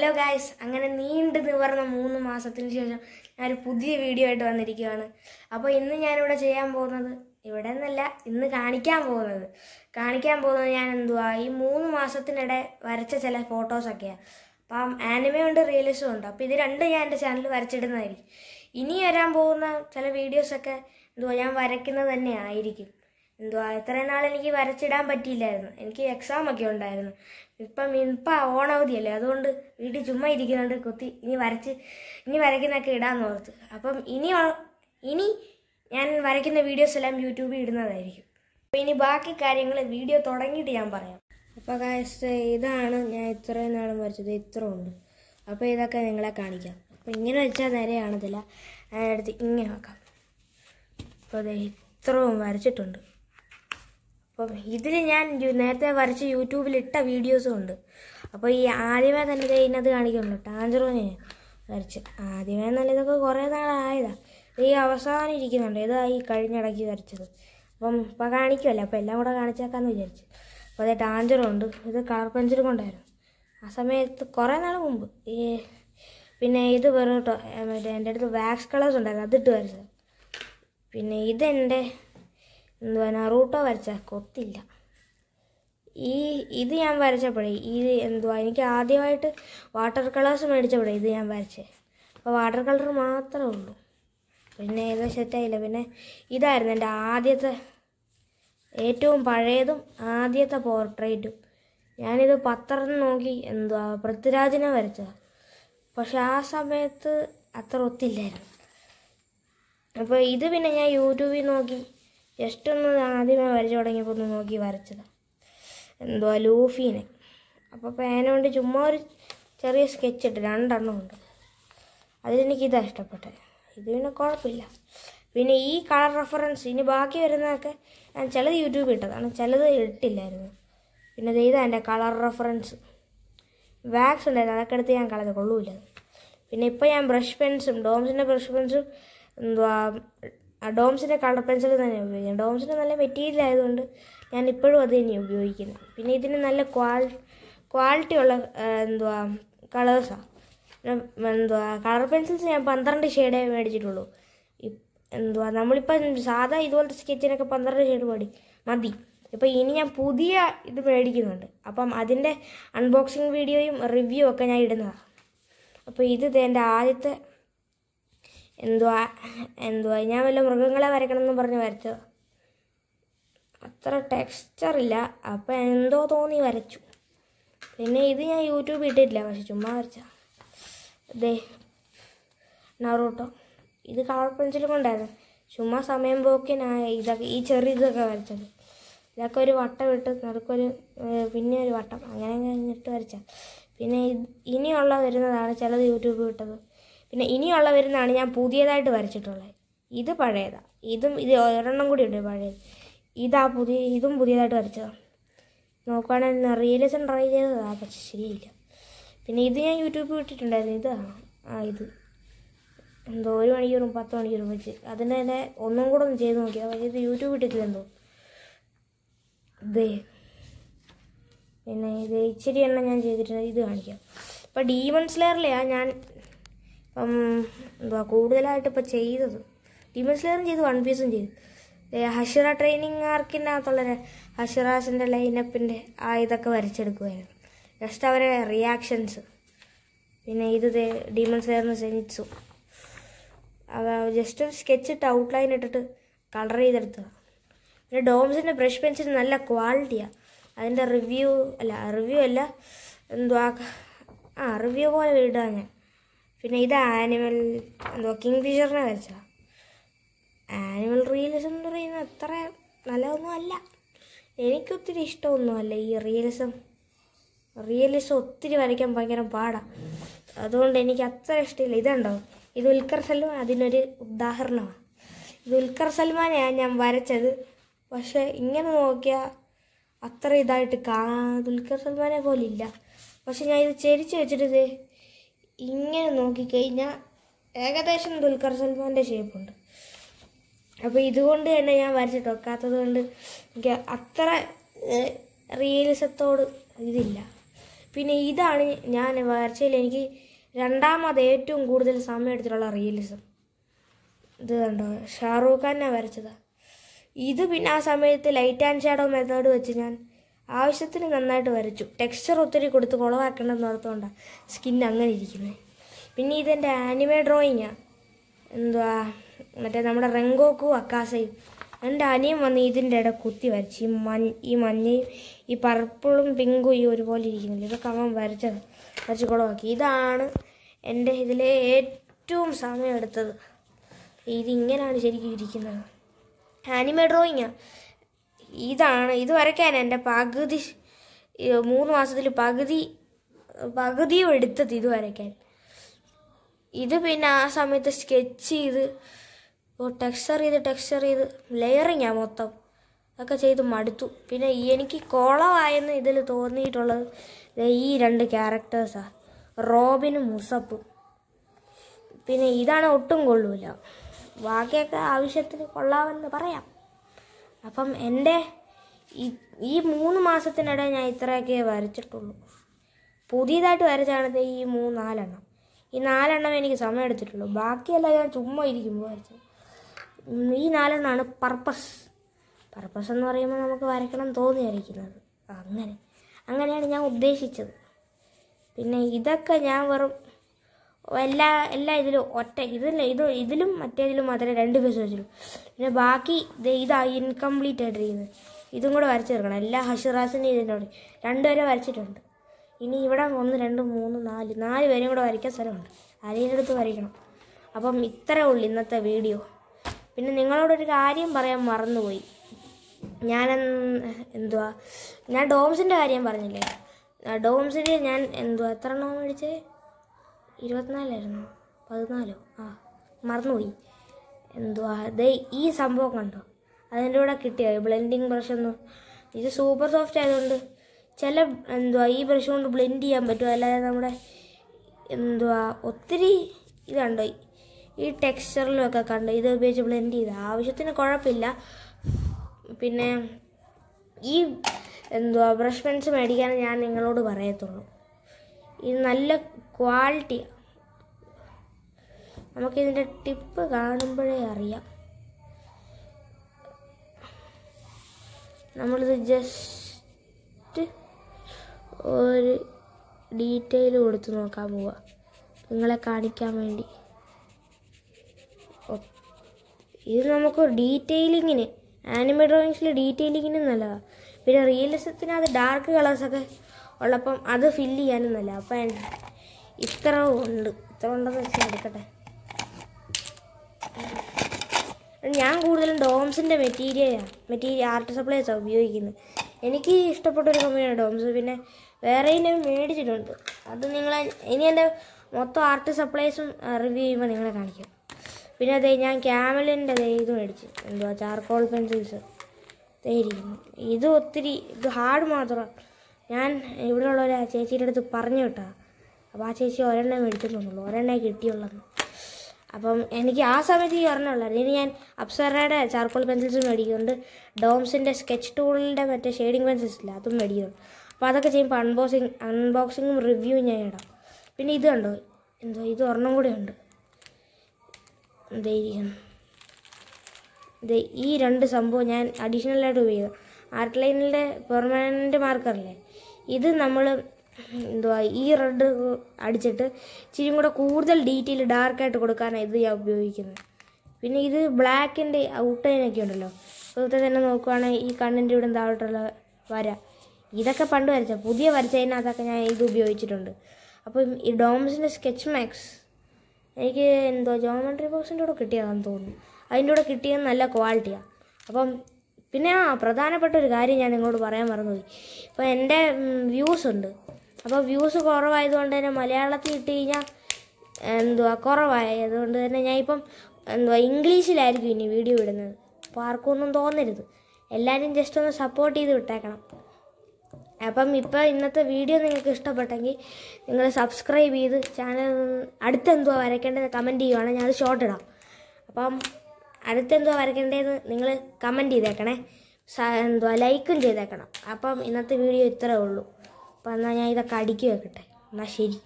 hello guys അങ്ങനെ നീണ്ടു നിവർന്ന മൂന്ന് മാസത്തിന് ശേഷം ഞാനൊരു പുതിയ വീഡിയോ ആയിട്ട് വന്നിരിക്കുകയാണ് അപ്പോൾ ഇന്ന് ഞാനിവിടെ ചെയ്യാൻ പോകുന്നത് ഇവിടെ നിന്നല്ല ഇന്ന് കാണിക്കാൻ പോകുന്നത് കാണിക്കാൻ പോകുന്നത് ഞാൻ എന്തുവാ ഈ മൂന്ന് മാസത്തിനിടെ വരച്ച ചില ഫോട്ടോസൊക്കെയാണ് അപ്പം ആനിമയുണ്ട് റിയലിസും ഉണ്ട് അപ്പോൾ ഇത് രണ്ടും ഞാൻ എൻ്റെ ചാനൽ വരച്ചിടുന്നതായിരിക്കും ഇനി വരാൻ പോകുന്ന ചില വീഡിയോസൊക്കെ എന്തുവാ ഞാൻ വരയ്ക്കുന്നത് തന്നെ ആയിരിക്കും എന്തുവാ ഇത്രയും നാൾ എനിക്ക് വരച്ചിടാൻ പറ്റിയില്ലായിരുന്നു എനിക്ക് എക്സാം ഒക്കെ ഉണ്ടായിരുന്നു ഇപ്പം ഇപ്പം ഓണവധിയല്ലേ അതുകൊണ്ട് വീട്ടിൽ ചുമ്മാ ഇരിക്കുന്നുണ്ട് കുത്തി ഇനി വരച്ച് ഇനി വരയ്ക്കുന്നൊക്കെ ഇടാന്ന് ഓർത്ത് അപ്പം ഇനി ഇനി ഞാൻ വരയ്ക്കുന്ന വീഡിയോസ് എല്ലാം യൂട്യൂബിൽ ഇടുന്നതായിരിക്കും അപ്പോൾ ഇനി ബാക്കി കാര്യങ്ങൾ വീഡിയോ തുടങ്ങിയിട്ട് ഞാൻ പറയാം അപ്പോൾ കാശ് ഇതാണ് ഞാൻ ഇത്രയും നാളും വരച്ചത് ഇത്ര ഉണ്ട് അപ്പോൾ ഇതൊക്കെ നിങ്ങളെ കാണിക്കാം അപ്പോൾ ഇങ്ങനെ വെച്ചാൽ നേരെ കാണത്തില്ല അതിനടുത്ത് ഇങ്ങനെ നോക്കാം അപ്പോൾ അത് ഇത്രയും വരച്ചിട്ടുണ്ട് അപ്പം ഇതിൽ ഞാൻ നേരത്തെ വരച്ച് യൂട്യൂബിൽ ഇട്ട വീഡിയോസും ഉണ്ട് അപ്പോൾ ഈ ആദ്യമേ തന്നെ ഇതിനകത്ത് കാണിക്കുന്നുണ്ട് ടാഞ്ചറോനെ വരച്ച് ആദ്യമേ തന്നെ ഇതൊക്കെ കുറേ നാളായതാണ് ഈ അവസാനം ഇരിക്കുന്നുണ്ട് ഇതാ ഈ കഴിഞ്ഞിടയ്ക്ക് വരച്ചത് അപ്പം ഇപ്പം കാണിക്കുമല്ലോ അപ്പോൾ എല്ലാം കൂടെ കാണിച്ചേക്കാന്ന് വിചാരിച്ചു അപ്പോൾ അതേ ഉണ്ട് ഇത് കളർ പെൻസിൽ കൊണ്ടായിരുന്നു ആ സമയത്ത് കുറേ നാൾ മുമ്പ് ഈ പിന്നെ ഇത് വെറും മറ്റേ എൻ്റെ അടുത്ത് വാക്സ് കളേഴ്സ് ഉണ്ടായിരുന്നു അതിട്ട് വരച്ചത് പിന്നെ ഇതെൻ്റെ എന്താ നറൂട്ടോ വരച്ച കൊത്തില്ല ഈ ഇത് ഞാൻ വരച്ചപ്പോഴേ ഈ എന്തുവാ എനിക്ക് ആദ്യമായിട്ട് വാട്ടർ കളേഴ്സ് മേടിച്ചപ്പോഴേ ഇത് ഞാൻ വരച്ചേ അപ്പോൾ വാട്ടർ കളർ മാത്രമേ ഉള്ളൂ പിന്നെ ഏതോ സെറ്റായില്ല പിന്നെ ഇതായിരുന്നു എൻ്റെ ആദ്യത്തെ ഏറ്റവും പഴയതും ആദ്യത്തെ പോർട്രേറ്റും ഞാനിത് പത്രം നോക്കി എന്തുവാ പൃഥ്വിരാജിനെ വരച്ചത് പക്ഷെ ആ സമയത്ത് അത്ര ഒത്തില്ലായിരുന്നു അപ്പോൾ ഇത് പിന്നെ ഞാൻ യൂട്യൂബിൽ നോക്കി ജസ്റ്റ് ഒന്ന് ആദ്യമേ വരച്ചു തുടങ്ങിയപ്പോൾ ഒന്ന് നോക്കി വരച്ചതാണ് എന്തോ ലൂഫീനെ അപ്പോൾ പേന കൊണ്ട് ചുമ്മാ ഒരു ചെറിയ സ്കെച്ച് ഇട്ട് രണ്ടെണ്ണം ഉണ്ട് അതിലെനിക്ക് ഇതാണ് ഇഷ്ടപ്പെട്ടത് ഇത് പിന്നെ കുഴപ്പമില്ല പിന്നെ ഈ കളർ റെഫറൻസ് ഇനി ബാക്കി വരുന്നതൊക്കെ ഞാൻ ചിലത് യൂട്യൂബിൽ ഇട്ടതാണ് ചിലത് ഇട്ടില്ലായിരുന്നു പിന്നെ ഇതാണ് എൻ്റെ കളർ റെഫറൻസ് വാക്സ് ഉണ്ടായിരുന്നു അതൊക്കെ എടുത്ത് ഞാൻ കളഞ്ഞ് കൊള്ളൂല പിന്നെ ഇപ്പോൾ ഞാൻ ബ്രഷ് പെൻസും ഡോംസിൻ്റെ ബ്രഷ് പെൻസും എന്തുവാ ഡോംസിൻ്റെ കളർ പെൻസിൽ തന്നെ ഉപയോഗിക്കുന്നത് ഡോംസിൻ്റെ നല്ല മെറ്റീരിയൽ ആയതുകൊണ്ട് ഞാൻ ഇപ്പോഴും അത് തന്നെ ഉപയോഗിക്കുന്നത് പിന്നെ ഇതിന് നല്ല ക്വാളി ക്വാളിറ്റി ഉള്ള എന്തുവാ കളേഴ്സാണ് എന്തുവാ കളർ പെൻസിൽസ് ഞാൻ പന്ത്രണ്ട് ഷെയ്ഡേ മേടിച്ചിട്ടുള്ളൂ എന്തുവാ നമ്മളിപ്പം സാധാ ഇതുപോലത്തെ സ്കെച്ചിനൊക്കെ പന്ത്രണ്ട് ഷെയ്ഡ് മതി മതി ഇപ്പം ഇനി ഞാൻ പുതിയ ഇത് മേടിക്കുന്നുണ്ട് അപ്പം അതിൻ്റെ അൺബോക്സിങ് വീഡിയോയും റിവ്യൂ ഒക്കെ ഞാൻ ഇടുന്നതാണ് അപ്പോൾ ഇത് എൻ്റെ ആദ്യത്തെ എന്തുവാ എന്തുവാ ഞാൻ വല്ല മൃഗങ്ങളെ വരയ്ക്കണം എന്നും പറഞ്ഞ് വരച്ചു അത്ര ഇല്ല അപ്പം എന്തോ തോന്നി വരച്ചു പിന്നെ ഇത് ഞാൻ യൂട്യൂബിൽ ഇട്ടിട്ടില്ല പക്ഷെ ചുമ്മാ വരച്ച ദേ നറൂട്ടോ ഇത് കളർ പെൻസിൽ കൊണ്ടായിരുന്നു ചുമ്മാ സമയം ഞാൻ ഇതൊക്കെ ഈ ചെറിയ ഇതൊക്കെ വരച്ചത് ഇതൊക്കെ ഒരു വട്ടം ഇട്ട് നടുക്കൊരു പിന്നെ ഒരു വട്ടം അങ്ങനെ ഇട്ട് വരച്ച പിന്നെ ഇനിയുള്ള വരുന്നതാണ് ചിലത് യൂട്യൂബിൽ വിട്ടത് പിന്നെ ഇനിയുള്ള വരുന്നതാണ് ഞാൻ പുതിയതായിട്ട് വരച്ചിട്ടുള്ളത് ഇത് പഴയതാണ് ഇതും ഇത് ഒരെണ്ണം കൂടി ഉണ്ട് പഴയത് ഇതാ പുതിയ ഇതും പുതിയതായിട്ട് വരച്ചതാണ് നോക്കുകയാണെങ്കിൽ റിയലിസം ട്രൈ ചെയ്തതാ പക്ഷെ ശരിയില്ല പിന്നെ ഇത് ഞാൻ യൂട്യൂബിൽ വിട്ടിട്ടുണ്ടായിരുന്നു ഇതാണ് ആ ഇത് എന്തോ ഒരു മണിക്കൂറും പത്ത് മണിക്കൂറും വെച്ച് അതിന് തന്നെ ഒന്നും കൂടെ ഒന്ന് ചെയ്ത് നോക്കിയാൽ പക്ഷേ ഇത് യൂട്യൂബ് ഇട്ടിട്ടില്ല എന്തോ ഇതേ പിന്നെ ഇത് ഇച്ചിരി എണ്ണം ഞാൻ ചെയ്തിട്ടുണ്ട് ഇത് കാണിക്കാം ഇപ്പം ഡീമൺ സ്ലെയറിലെയാണ് ഞാൻ ഇപ്പം എന്തുവാ കൂടുതലായിട്ട് ഇപ്പം ചെയ്തത് ഡീമൺ സ്ലെയറും ചെയ്തു വൺ പീസും ചെയ്തു ഹഷിറ ട്രെയിനിങ് ആർക്കിനകത്തുള്ള ഹഷിറാസിൻ്റെ ലൈനപ്പിൻ്റെ ആ ഇതൊക്കെ വരച്ചെടുക്കുമായിരുന്നു ജസ്റ്റ് അവരെ റിയാക്ഷൻസ് പിന്നെ ഇത് ഡീമൺ സ്ലെയറിന് സെനിച്ചു അത് ജസ്റ്റ് ഒരു സ്കെച്ച് ഇട്ട് ഔട്ട്ലൈൻ ഇട്ടിട്ട് കളർ ചെയ്തെടുത്തതാണ് പിന്നെ ഡോംസിൻ്റെ ബ്രഷ് പെൻസിൽ നല്ല ക്വാളിറ്റിയാണ് അതിൻ്റെ റിവ്യൂ അല്ല റിവ്യൂ അല്ല എന്തുവാ ആ റിവ്യൂ പോലെ ഇടാം ഞാൻ പിന്നെ ഇത് ആനിമൽ എന്തോ കിങ് ഫിഷറിനെ വെച്ചാൽ ആനിമൽ റിയലിസം എന്ന് പറയുന്നത് അത്ര നല്ലതൊന്നും അല്ല എനിക്കൊത്തിരി ഇഷ്ടമൊന്നുമല്ല ഈ റിയലിസം റിയലിസം ഒത്തിരി വരയ്ക്കാൻ ഭയങ്കര പാടാണ് അതുകൊണ്ട് എനിക്ക് അത്ര ഇഷ്ടമില്ല ഇതുണ്ടോ ഇത് ഉൽക്കർ സൽമാൻ അതിനൊരു ഉദാഹരണമാണ് ഇത് ഉൽക്കർ സൽമാനെയാണ് ഞാൻ വരച്ചത് പക്ഷേ ഇങ്ങനെ നോക്കിയാൽ അത്ര ഇതായിട്ട് കാ ദുൽഖർ സൽമാനെ പോലില്ല പക്ഷെ ഞാൻ ഇത് ചെരിച്ച് വെച്ചിട്ട് ഇങ്ങനെ നോക്കിക്കഴിഞ്ഞാൽ ഏകദേശം ദുൽഖർ സൽമാൻ്റെ ഷേപ്പുണ്ട് അപ്പോൾ ഇതുകൊണ്ട് തന്നെ ഞാൻ വരച്ചിട്ട് വെക്കാത്തത് കൊണ്ട് എനിക്ക് അത്ര റിയലിസത്തോട് ഇതില്ല പിന്നെ ഇതാണ് ഞാൻ വരച്ചതിൽ എനിക്ക് രണ്ടാമത് ഏറ്റവും കൂടുതൽ സമയം എടുത്തിട്ടുള്ള റിയലിസം ഇത് കണ്ടോ ഷാറൂഖ് ഖാനെ വരച്ചതാണ് ഇത് പിന്നെ ആ സമയത്ത് ലൈറ്റ് ആൻഡ് ഷാഡോ മെത്തേഡ് വെച്ച് ഞാൻ ആവശ്യത്തിന് നന്നായിട്ട് വരച്ചു ടെക്സ്ചർ ഒത്തിരി കൊടുത്ത് കുളവാക്കേണ്ടെന്ന് ഓർത്തുകൊണ്ടാണ് സ്കിൻ അങ്ങനെ ഇരിക്കുന്നത് പിന്നെ ഇതെൻ്റെ ആനിമ ഡ്രോയിങ്ങാണ് എന്തുവാ മറ്റേ നമ്മുടെ റെങ്കോക്കു അക്കാസയും എൻ്റെ അനിയൻ വന്ന് ഇതിൻ്റെ ഇട കുത്തി വരച്ചു ഈ മഞ്ഞ ഈ മഞ്ഞയും ഈ പർപ്പിളും പിങ്കും ഈ ഒരുപോലെ ഇരിക്കുന്നില്ല ഇതൊക്കെ അവൻ വരച്ചത് വരച്ച് കുളമാക്കി ഇതാണ് എൻ്റെ ഇതിലെ ഏറ്റവും സമയം എടുത്തത് ഇതിങ്ങനെയാണ് ശരിക്കും ഇരിക്കുന്നത് ആനിമ ഡ്രോയിങ്ങാണ് ഇതാണ് ഇത് വരയ്ക്കാൻ എൻ്റെ പകുതി മൂന്ന് മാസത്തിൽ പകുതി പകുതിയും എടുത്തത് ഇത് വരയ്ക്കാൻ ഇത് പിന്നെ ആ സമയത്ത് സ്കെച്ച് ചെയ്ത് ടെക്സ്ചർ ചെയ്ത് ടെക്സ്ചർ ചെയ്ത് ആ മൊത്തം ഒക്കെ ചെയ്ത് മടുത്തു പിന്നെ എനിക്ക് കോളമായെന്ന് ഇതിൽ തോന്നിയിട്ടുള്ളത് ഈ രണ്ട് ക്യാരക്ടേഴ്സാണ് റോബിനും മുസപ്പും പിന്നെ ഇതാണ് ഒട്ടും കൊള്ളൂല ബാക്കിയൊക്കെ ആവശ്യത്തിന് കൊള്ളാമെന്ന് പറയാം അപ്പം എൻ്റെ ഈ മൂന്ന് മാസത്തിനിടെ ഞാൻ ഇത്രയൊക്കെ വരച്ചിട്ടുള്ളൂ പുതിയതായിട്ട് വരച്ചാണത് ഈ മൂന്ന് നാലെണ്ണം ഈ നാലെണ്ണം എനിക്ക് സമയം എടുത്തിട്ടുള്ളൂ ബാക്കിയെല്ലാം ഞാൻ ചുമ്മാ ഇരിക്കുമ്പോൾ വരച്ചത് ഈ നാലെണ്ണമാണ് പർപ്പസ് പർപ്പസ് എന്ന് പറയുമ്പോൾ നമുക്ക് വരയ്ക്കണം തോന്നി വരയ്ക്കുന്നത് അങ്ങനെ അങ്ങനെയാണ് ഞാൻ ഉദ്ദേശിച്ചത് പിന്നെ ഇതൊക്കെ ഞാൻ വെറും എല്ലാ എല്ലാ ഇതിലും ഒറ്റ ഇതിലും ഇത് ഇതിലും മറ്റേതിലും മാത്രമേ രണ്ട് പേസ് വെച്ചുള്ളൂ പിന്നെ ബാക്കി ഇത് ഇൻകംപ്ലീറ്റ് ആയിട്ടിരിക്കുന്നത് ഇതും കൂടെ വരച്ചു തീർക്കണം എല്ലാ ഹഷിറാസിൻ്റെ ഇതിൻ്റെ രണ്ട് രണ്ടുപേരെ വരച്ചിട്ടുണ്ട് ഇനി ഇവിടെ ഒന്ന് രണ്ട് മൂന്ന് നാല് നാല് പേരും കൂടെ വരയ്ക്കാൻ സ്ഥലമുണ്ട് അരയിലെടുത്ത് വരയ്ക്കണം അപ്പം ഇത്രേ ഉള്ളൂ ഇന്നത്തെ വീഡിയോ പിന്നെ നിങ്ങളോടൊരു കാര്യം പറയാൻ മറന്നുപോയി ഞാൻ എന്തുവാ ഞാൻ ഡോംസിൻ്റെ കാര്യം പറഞ്ഞില്ലേ ഡോംസിൻ്റെ ഞാൻ എന്തുവാ എത്ര എണ്ണം മേടിച്ചേ ഇരുപത്തിനാലായിരുന്നു പതിനാലോ ആ മറന്നുപോയി എന്തോ ദേ ഈ സംഭവം കണ്ടോ അതിൻ്റെ കൂടെ കിട്ടിയോ ബ്ലെൻഡിങ് ബ്രഷ് ഒന്നും ഇത് സൂപ്പർ സോഫ്റ്റ് ആയതുകൊണ്ട് ചില എന്തുവാ ഈ ബ്രഷ് കൊണ്ട് ബ്ലെൻഡ് ചെയ്യാൻ പറ്റും അല്ലാതെ നമ്മുടെ എന്തുവാ ഒത്തിരി ഇതുണ്ടോ ഈ ടെക്സ്ചറിലൊക്കെ കണ്ട് ഇത് ഉപയോഗിച്ച് ബ്ലെൻഡ് ചെയ്ത ആവശ്യത്തിന് കുഴപ്പമില്ല പിന്നെ ഈ എന്തുവാ ബ്രഷ് പെൻസ് മേടിക്കാൻ ഞാൻ നിങ്ങളോട് പറയത്തുള്ളൂ ഇത് നല്ല ക്വാളിറ്റി നമുക്കിതിൻ്റെ ടിപ്പ് കാണുമ്പോഴേ അറിയാം നമ്മളിത് ജസ്റ്റ് ഒരു ഡീറ്റെയിൽ കൊടുത്ത് നോക്കാൻ പോവാ നിങ്ങളെ കാണിക്കാൻ വേണ്ടി ഇത് നമുക്ക് ഡീറ്റെയിലിങ്ങിന് ആനിമൽ ഡ്രോയിങ്സിൽ ഡീറ്റെയിലിങ്ങിന് നല്ലതാണ് പിന്നെ റിയലിസത്തിന് അത് ഡാർക്ക് കളേഴ്സൊക്കെ ഉള്ളപ്പം അത് ഫില്ല് ചെയ്യാനും നല്ലതാണ് അപ്പം ഇത്ര ഉണ്ട് ഇത്ര ഉണ്ടെന്ന് വെച്ചാൽ എടുക്കട്ടെ ഞാൻ കൂടുതലും ഡോംസിൻ്റെ മെറ്റീരിയലാണ് മെറ്റീരിയൽ ആർട്ട് സപ്ലൈസാണ് ഉപയോഗിക്കുന്നത് എനിക്ക് ഇഷ്ടപ്പെട്ട ഒരു കമ്പനിയാണ് ഡോംസ് പിന്നെ വേറെ മേടിച്ചിട്ടുണ്ട് അത് നിങ്ങളെ ഇനി എൻ്റെ മൊത്തം ആർട്ട് സപ്ലൈസും റിവ്യൂ ചെയ്യുമ്പോൾ നിങ്ങളെ കാണിക്കും പിന്നെ അതെ ഞാൻ ക്യാമലിൻ്റെ അതേ ഇത് മേടിച്ചു എന്തുവാ ചാർക്കോൾ പെൻസിൽസ് തേരിയിരുന്നു ഇത് ഒത്തിരി ഇത് ഹാർഡ് മാത്രമാണ് ഞാൻ ഇവിടെയുള്ള ഒരു ചേച്ചിയുടെ അടുത്ത് പറഞ്ഞു വിട്ടാ അപ്പോൾ ആ ചേച്ചി ഒരെണ്ണം മേടിച്ചിട്ടുള്ളൂ ഒരെണ്ണേ കിട്ടിയുള്ളെന്ന് അപ്പം എനിക്ക് ആ സമയത്ത് ഈ ഒരെണ്ണം ഉള്ളായിരുന്നു ഇനി ഞാൻ അപ്സറയുടെ ചാർക്കോൾ പെൻസിൽസ് മേടിക്കുന്നുണ്ട് ഡോംസിൻ്റെ സ്കെച്ച് ടൂളിൻ്റെ മറ്റേ ഷെയ്ഡിങ് പെൻസിൽസ് ഇല്ല അതും മേടിക്കുന്നു അപ്പോൾ അതൊക്കെ ചെയ്യുമ്പോൾ അൺബോക്സിങ് അൺബോക്സിങ്ങും റിവ്യൂ ഞാൻ ഇടാം പിന്നെ ഇത് കണ്ടോ എന്തോ ഇത് ഒരെണ്ണം കൂടെ ഉണ്ട് എന്തായിരിക്കണം ഇത് ഈ രണ്ട് സംഭവം ഞാൻ അഡീഷണലായിട്ട് ഉപയോഗിക്കാം ആർട്ട് ലൈനിലെ പെർമനൻറ്റ് മാർക്കറല്ലേ ഇത് നമ്മൾ എന്തുവാ ഈ റെഡ് അടിച്ചിട്ട് ഇച്ചിരി കൂടെ കൂടുതൽ ഡീറ്റെയിൽ ഡാർക്കായിട്ട് കൊടുക്കാനാണ് ഇത് ഞാൻ ഉപയോഗിക്കുന്നത് പിന്നെ ഇത് ബ്ലാക്കിൻ്റെ ഔട്ട് ലൈനൊക്കെ ഉണ്ടല്ലോ അതുപോലെ തന്നെ നോക്കുവാണെങ്കിൽ ഈ കണ്ണിൻ്റെ ഇവിടെ താഴോട്ടുള്ള വര ഇതൊക്കെ പണ്ട് വരച്ച പുതിയ വരച്ചതിനകത്തൊക്കെ ഞാൻ ഇത് ഉപയോഗിച്ചിട്ടുണ്ട് അപ്പം ഈ ഡോംസിൻ്റെ സ്കെച്ച് മാക്സ് എനിക്ക് എന്തോ ജോമെട്രി ബോക്സിൻ്റെ കൂടെ കിട്ടിയതാണെന്ന് തോന്നുന്നു അതിൻ്റെ കൂടെ കിട്ടിയത് നല്ല ക്വാളിറ്റിയാണ് അപ്പം പിന്നെ ആ പ്രധാനപ്പെട്ട ഒരു കാര്യം ഞാൻ നിങ്ങളോട് പറയാൻ മറന്നുപോയി ഇപ്പോൾ എൻ്റെ വ്യൂസ് ഉണ്ട് അപ്പോൾ വ്യൂസ് കുറവായതുകൊണ്ട് തന്നെ മലയാളത്തിൽ ഇട്ട് കഴിഞ്ഞാൽ എന്തുവാ കുറവായതുകൊണ്ട് തന്നെ ഞാൻ ഇപ്പം എന്തുവാ ഇംഗ്ലീഷിലായിരിക്കും ഇനി വീഡിയോ ഇടുന്നത് അപ്പോൾ ഒന്നും തോന്നരുത് എല്ലാവരും ജസ്റ്റ് ഒന്ന് സപ്പോർട്ട് ചെയ്ത് വിട്ടേക്കണം അപ്പം ഇപ്പോൾ ഇന്നത്തെ വീഡിയോ നിങ്ങൾക്ക് ഇഷ്ടപ്പെട്ടെങ്കിൽ നിങ്ങൾ സബ്സ്ക്രൈബ് ചെയ്ത് ചാനൽ അടുത്തെന്തുവാ വരയ്ക്കേണ്ടത് കമൻറ്റ് ചെയ്യുവാണ് ഞാൻ ഷോർട്ട് ഇടാം അപ്പം അടുത്തെന്തുവാ വരയ്ക്കേണ്ടതെന്ന് നിങ്ങൾ കമൻറ്റ് ചെയ്തേക്കണേ എന്തുവാ ലൈക്കും ചെയ്തേക്കണം അപ്പം ഇന്നത്തെ വീഡിയോ ഇത്രേ ഉള്ളൂ അപ്പം എന്നാൽ ഞാൻ ഇതൊക്കെ അടുക്കി വെക്കട്ടെ എന്നാൽ ശരി